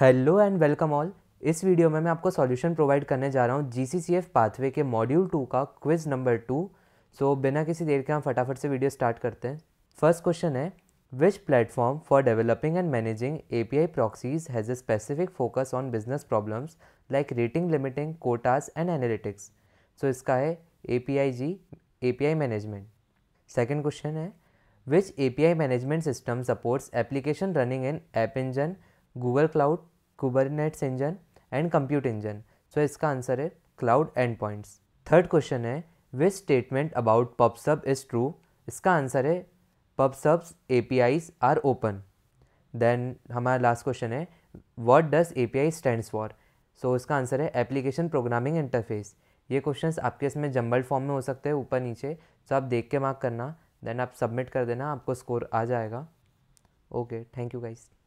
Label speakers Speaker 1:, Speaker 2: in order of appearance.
Speaker 1: hello and welcome all इस video में मैं आपको सॉल्यूशन प्रोवाइड करने जा रहा हूँ G C C F pathway के मॉड्यूल टू का क्विज नंबर टू सो बिना किसी देर के हम फटाफट से वीडियो स्टार्ट करते हैं फर्स्ट क्वेश्चन है which platform for developing and managing A P I proxies has a specific focus on business problems like rating limiting quotas and analytics so इसका है A P I G A P I management second question है which A P I management system supports application running in app engine Google cloud Kubernetes engine and compute engine so इसका answer है cloud end points third question है विच statement about Pub Sub is true इसका answer है Pub Sub's A P Is are open then हमारा last question है what does A P I stand for so इसका answer है application programming interface ये questions आपके इसमें जम्बल फॉर्म में हो सकते हैं ऊपर नीचे सो आप देख के मार्क करना देन आप सबमिट कर देना आपको स्कोर आ जाएगा ओके थैंक यू गाइज़